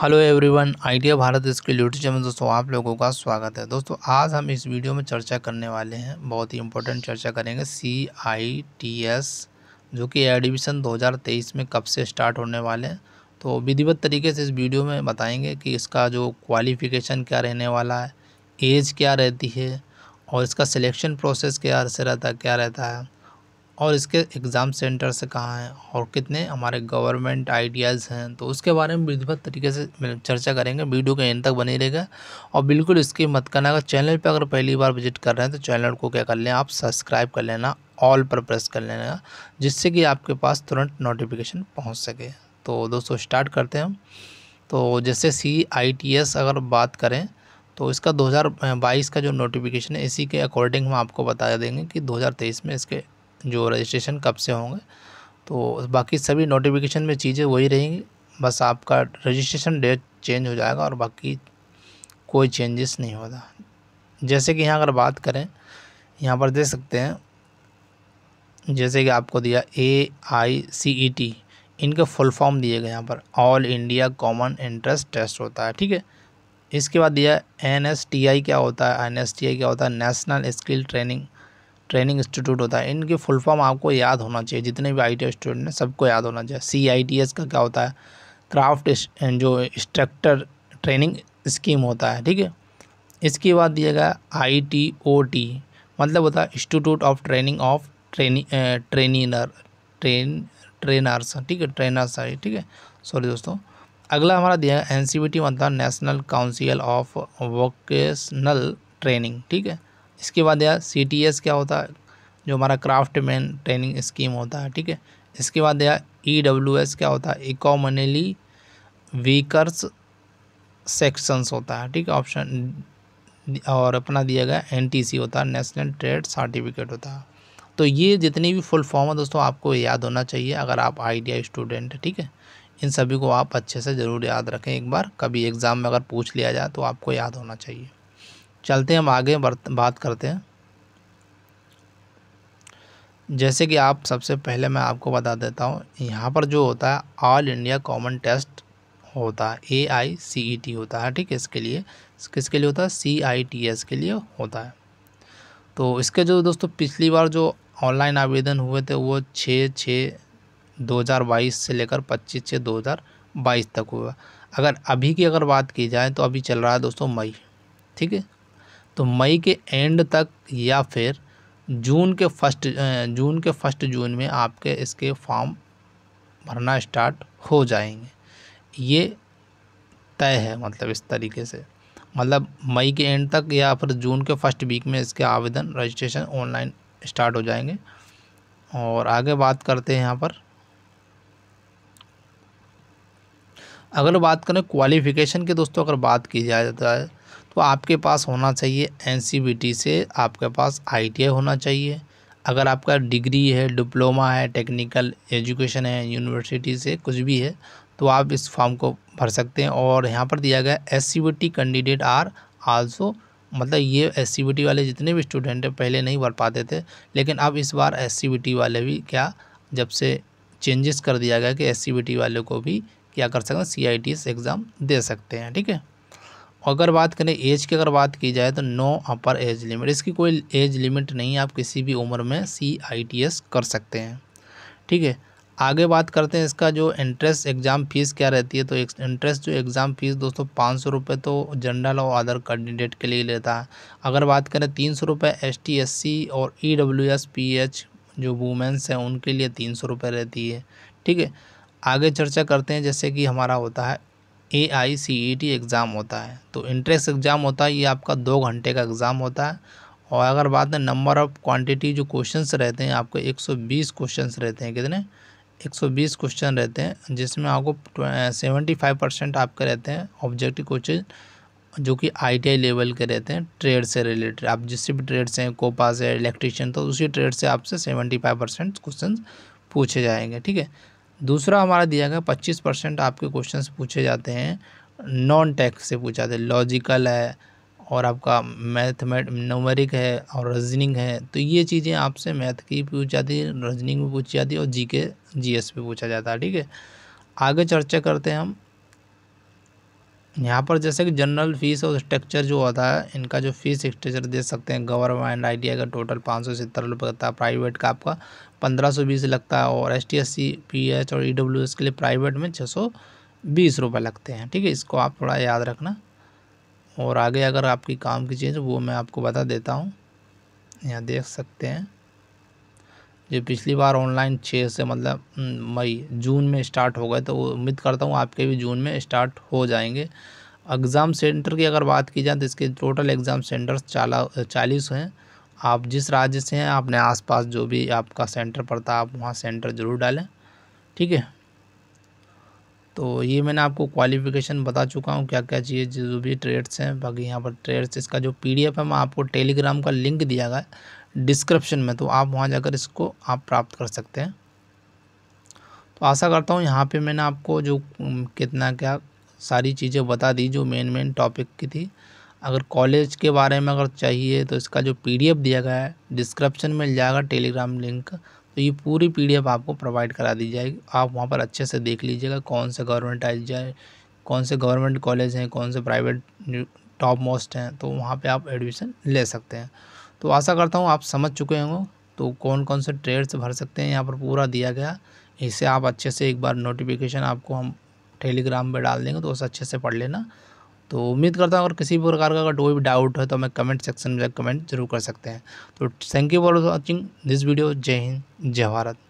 hello everyone idea Bharat इसके YouTube channel दोस्तों आप लोगों का स्वागत है दोस्तों आज हम इस वीडियो में चर्चा करने वाले हैं बहुत ही इंपॉर्टेंट चर्चा करेंगे सी आई टी एस जो कि एडमिशन 2023 में कब से स्टार्ट होने वाले हैं तो विधिवत तरीके से इस वीडियो में बताएंगे कि इसका जो क्वालिफ़िकेशन क्या रहने वाला है एज क्या रहती है और इसका सिलेक्शन प्रोसेस क्या से रहता क्या रहता है और इसके एग्ज़ाम सेंटर्स से कहाँ हैं और कितने हमारे गवर्नमेंट आइडियाज़ हैं तो उसके बारे में विधिवत तरीके से चर्चा करेंगे वीडियो के एंड तक बने रहेगा और बिल्कुल इसकी मत करना अगर चैनल पर अगर पहली बार विजिट कर रहे हैं तो चैनल को क्या कर लें आप सब्सक्राइब कर लेना ऑल पर प्रेस कर लेना जिससे कि आपके पास तुरंत नोटिफिकेशन पहुँच सके तो दोस्तों स्टार्ट करते हैं तो जैसे सी आई टी एस अगर बात करें तो इसका 2022 का जो नोटिफिकेशन है इसी के अकॉर्डिंग हम आपको बता देंगे कि 2023 में इसके जो रजिस्ट्रेशन कब से होंगे तो बाकी सभी नोटिफिकेशन में चीज़ें वही रहेंगी बस आपका रजिस्ट्रेशन डेट चेंज हो जाएगा और बाकी कोई चेंजेस नहीं होता जैसे कि यहाँ अगर बात करें यहाँ पर देख सकते हैं जैसे कि आपको दिया A I C E T इनके फुल फॉर्म दिए गए यहाँ पर all India common interest test होता है ठीक है इसके बाद दिया एन एस टी आई क्या होता है एन एस टी आई क्या होता है national skill training training institute होता है इनके फुल फॉर्म आपको याद होना चाहिए जितने भी आई स्टूडेंट हैं सबको याद होना चाहिए सी आई टी एस का क्या होता है क्राफ्ट जो इंस्ट्रक्टर ट्रेनिंग स्कीम होता है ठीक है इसके बाद दिया गया आई टी ओ टी मतलब होता है institute of training of training trainer train trainers ठीक है ट्रेनर्स है ठीक है सॉरी दोस्तों अगला हमारा दिया है एन सी बी टी मतलब national council of vocational training ठीक है इसके बाद यार सी टी एस क्या होता है जो हमारा क्राफ्ट मैन ट्रेनिंग स्कीम होता है ठीक है इसके बाद यार ई डब्ल्यू एस क्या होता है इकोमनली वीकर्स सेक्शंस होता है ठीक है ऑप्शन और अपना दिया गया एन टी सी होता है नेशनल ट्रेड सर्टिफिकेट होता है तो ये जितनी भी फुल फॉर्म है दोस्तों आपको याद होना चाहिए अगर आप आई स्टूडेंट है ठीक है इन सभी को आप अच्छे से ज़रूर याद रखें एक बार कभी एग्ज़ाम में अगर पूछ लिया जाए तो आपको याद होना चाहिए चलते हैं हम आगे बात करते हैं जैसे कि आप सबसे पहले मैं आपको बता देता हूँ यहाँ पर जो होता है ऑल इंडिया कॉमन टेस्ट होता है ए आई सी ई टी होता है ठीक है इसके लिए किसके लिए होता है सी आई टी एस के लिए होता है तो इसके जो दोस्तों पिछली बार जो ऑनलाइन आवेदन हुए थे वो छः छः दो हज़ार बाईस से लेकर पच्चीस छः दो हज़ार बाईस तक हुआ अगर अभी की अगर बात की जाए तो अभी चल रहा है दोस्तों मई ठीक है तो मई के एंड तक या फिर जून के फर्स्ट जून के फर्स्ट जून में आपके इसके फॉर्म भरना स्टार्ट हो जाएंगे ये तय है मतलब इस तरीके से मतलब मई के एंड तक या फिर जून के फर्स्ट वीक में इसके आवेदन रजिस्ट्रेशन ऑनलाइन स्टार्ट हो जाएंगे और आगे बात करते हैं यहाँ पर अगर बात करें क्वालिफ़िकेशन के दोस्तों अगर बात की जाए तो तो आपके पास होना चाहिए एन से आपके पास आई होना चाहिए अगर आपका डिग्री है डिप्लोमा है टेक्निकल एजुकेशन है यूनिवर्सिटी से कुछ भी है तो आप इस फॉर्म को भर सकते हैं और यहाँ पर दिया गया एस कैंडिडेट आर आल्सो मतलब ये एस वाले जितने भी स्टूडेंट हैं पहले नहीं भर पाते थे लेकिन अब इस बार एस वाले भी क्या जब से चेंजेस कर दिया गया कि एस वाले को भी क्या कर सकते हैं सी एग्ज़ाम दे सकते हैं ठीक है अगर बात करें एज की अगर बात की जाए तो नो अपर एज लिमिट इसकी कोई एज लिमिट नहीं है आप किसी भी उम्र में सी आई टी एस कर सकते हैं ठीक है आगे बात करते हैं इसका जो एंट्रेंस एग्ज़ाम फ़ीस क्या रहती है तो एंट्रेंस जो एग्ज़ाम फ़ीस दोस्तों पाँच सौ रुपये तो जनरल और अदर कैंडिडेट के लिए लेता है अगर बात करें तीन सौ रुपये एस टी एस सी और E W S P H जो वुमेंस हैं उनके लिए तीन सौ रुपये रहती है ठीक है आगे चर्चा करते हैं जैसे कि हमारा होता है ए I C E T exam होता है तो इंट्रेंस एग्ज़ाम होता है ये आपका दो घंटे का एग्ज़ाम होता है और अगर बात है नंबर ऑफ क्वांटिटी जो क्वेश्चंस रहते हैं आपके 120 क्वेश्चंस रहते हैं कितने 120 क्वेश्चन रहते हैं जिसमें आपको 75 परसेंट आपके रहते हैं ऑब्जेक्टिव क्वेश्चन जो कि आईटीआई लेवल के रहते हैं ट्रेड से रिलेटेड आप जिससे भी ट्रेड से हैं कोपा से इलेक्ट्रिशियन तो उसी ट्रेड से आपसे सेवेंटी फाइव परसेंट क्वेश्चन पूछे जाएंगे ठीक है दूसरा हमारा दिया गया पच्चीस परसेंट आपके क्वेश्चन पूछे जाते हैं नॉन टेक्स से पूछा जाते लॉजिकल है और आपका मैथमेट नंबरिक है और रीजनिंग है तो ये चीज़ें आपसे मैथ की पूछ जाती है रीजनिंग भी पूछी जाती है और जी के जी एस भी पूछा जाता है ठीक है आगे चर्चा करते हैं हम यहाँ पर जैसे कि जनरल फीस और स्ट्रक्चर जो होता है इनका जो फीस स्ट्रक्चर दे सकते हैं गवर्नमेंट आई टी का टोटल पाँच सौ सत्तर रुपये लगता है प्राइवेट का आपका पंद्रह सौ बीस लगता है और S T S C P H और ई डब्ल्यू एस के लिए प्राइवेट में छः सौ बीस रुपये लगते हैं ठीक है इसको आप थोड़ा याद रखना और आगे अगर आपकी काम की चीज़ वो मैं आपको बता देता हूँ यहाँ देख सकते हैं जो पिछली बार ऑनलाइन छः से मतलब हम्म, मई जून में स्टार्ट हो गए तो उम्मीद करता हूँ आपके भी जून में स्टार्ट हो जाएंगे एग्ज़ाम सेंटर की अगर बात की जाए तो इसके टोटल एग्ज़ाम सेंटर्स चाला चालीस हैं आप जिस राज्य से हैं आपने आसपास जो भी आपका सेंटर पड़ता है आप वहाँ सेंटर ज़रूर डालें ठीक है तो ये मैंने आपको क्वालिफ़िकेशन बता चुका हूँ क्या क्या चाहिए जो भी ट्रेड्स हैं बाकी यहाँ पर ट्रेड्स इसका जो पीडीएफ है मैं आपको टेलीग्राम का लिंक दिया गया डिस्क्रिप्शन में तो आप वहाँ जाकर इसको आप प्राप्त कर सकते हैं तो आशा करता हूँ यहाँ पे मैंने आपको जो कितना क्या सारी चीज़ें बता दी जो मेन मेन टॉपिक की थी अगर कॉलेज के बारे में अगर चाहिए तो इसका जो पीडीएफ दिया गया है डिस्क्रिप्शन में मिल जाएगा टेलीग्राम लिंक तो ये पूरी पीडीएफ आपको प्रोवाइड करा दी जाएगी आप वहाँ पर अच्छे से देख लीजिएगा कौन से गवर्नमेंट आई जाए कौन से गवर्नमेंट कॉलेज हैं कौन से प्राइवेट टॉप मोस्ट हैं तो वहाँ पे आप एडमिशन ले सकते हैं तो आशा करता हूँ आप समझ चुके होंगे तो कौन कौन से ट्रेड्स भर सकते हैं यहाँ पर पूरा दिया गया इसे आप अच्छे से एक बार नोटिफिकेशन आपको हम टेलीग्राम पर डाल देंगे तो उसे अच्छे से पढ़ लेना तो उम्मीद करता हूँ अगर किसी भी प्रकार का अगर कोई भी डाउट है तो हमें कमेंट सेक्शन में कमेंट जरूर कर सकते हैं तो thank you for watching this video जय हिंद जय भारत